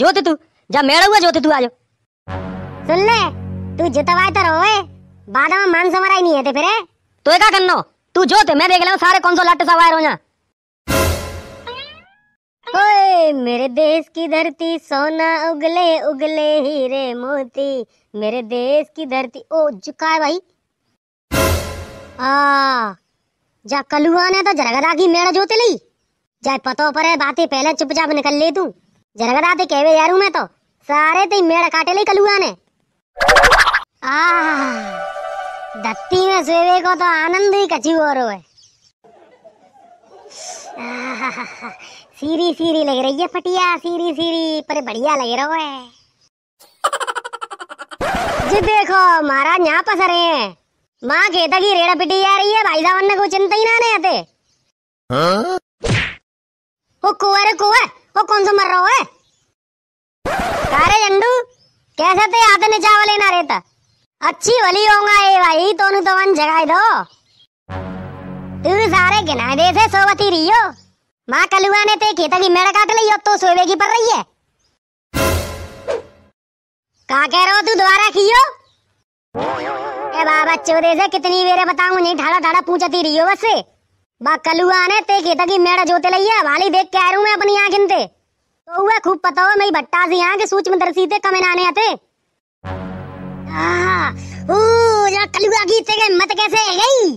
जोत तू जा मेड़ा हुआ जोत तू आजो सुन ले तू जोतवाए तो रोए बाद में मान समराई नहीं है ते फिर तो क्या करनो तू जोत मैं देख लूं सारे कौन सो लट सवाए रो ओए मेरे देश की धरती सोना उगले उगले हीरे मोती मेरे देश की धरती ओ झुका है भाई आ जा कलुआ ने तो जरगदा की मेड़ा जोते ली जाए पतो पर है बातें पहले चुपचाप निकल ले तू जरगदा ते केवे यारू मैं तो सारे ते मेड़ काटे ले कलुआ ने आ दत्ती में सेवे को तो आनंद ही कची हो रो है सीरी सीरी लग रही है फटिया सीरी सीरी पर बढ़िया लग रहा है जी देखो महाराज यहाँ पस रहे हैं माँ खेता की रेड़ा पिटी जा रही है भाई साहब ने कुछ चिंता ही ना आते वो हाँ? कुंवर कुंवर वो तो कौन सा मर रहा है अरे झंडू कैसे ते तो आते ने चावल लेना रहता अच्छी भली होगा ये भाई तो नु तो वन जगह दो तू सारे गिनाए दे से सोवती रियो माँ कलुआ ने ते तो खेता की मेड़ काट ली तो सोवे की पड़ रही है का कह रहा तू दोबारा खियो ए बाबा चोदे से कितनी बेरे बताऊं नहीं ठाड़ा ठाड़ा पूछती रही हो बस से बा कलुआ ने ते खेता की मेड़ा जोते लइया वाली देख के आ रू मैं अपनी आंखें ते तो हुआ खूब पता हो मैं भट्टा जी यहां के सूक्ष्म दर्शी ते कमे नाने आते आहा ओ जा कलुआ की ते मत कैसे है गई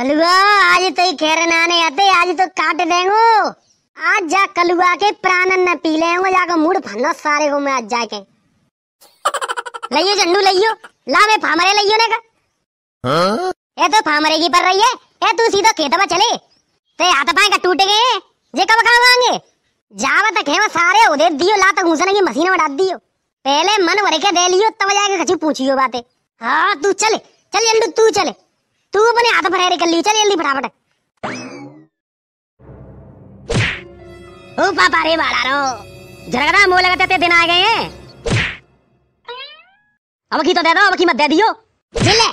कलुआ आज तो खेर नाने आते आज तो काट देंगो आज जा कलुआ के प्राणन न पी लेंगे जाकर मूड फन्नो सारे को मैं आज जाके लइयो झंडू लइयो लावे फामरे लइयो ने का हां ये तो फामरे की पर रही है ए तू सीधा खेत में चले ते हाथ पाए का टूट गए जे कब काम आएंगे जावा तक तो है सारे उधे दियो ला तक घुसने की मशीन में डाल दियो पहले मन भर के दे लियो तब जाके कछु पूछियो बातें हां तू चले चल जल्दी तू चले तू अपने हाथ भरे कर लियो चल जल्दी फटाफट ओ पापा रे बाड़ा रो झगड़ा मोह लगाते ते दिन आ गए हैं अब की तो दे दो अब की मत दे दियो ले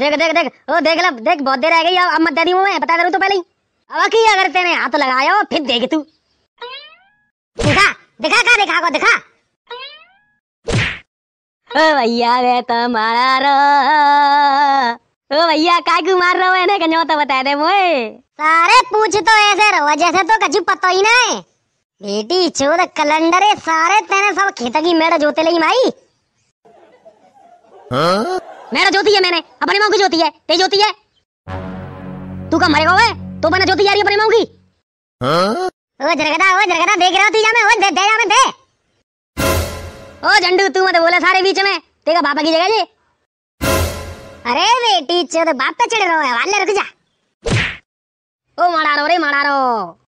देख देख देख ओ देख लब देख बहुत देर आ गई अब मत देनी मैं बता दे रहा तो पहले ही अब की अगर तेरे हाथ लगाया हो फिर देख तू दिखा दिखा का दिखा को दिखा ओ भैया वे तो मारा रो ओ भैया का क्यों मार रहा है इन्हें कन्यो तो बता दे मोए सारे पूछ तो ऐसे रहो जैसे तो कछु पता ही ना है बेटी चोद कलंडरे सारे तेरे सब खेत की मेड़ जोते ले माई हाँ? मैंने जोती है मैंने अपने माँ की जोती है तेरी जोती है तू कब मरेगा वे तो बना जोती जा रही अपने माँ की हाँ? ओ जरगदा ओ जरगदा देख रहा तू जा मैं ओ दे दे जा मैं दे ओ झंडू तू मत बोला सारे बीच में तेरा बाबा की जगह जी अरे बेटी चोद बाप पे चढ़ रहा है वाले रुक जा ओ मारा रो रे मारा रो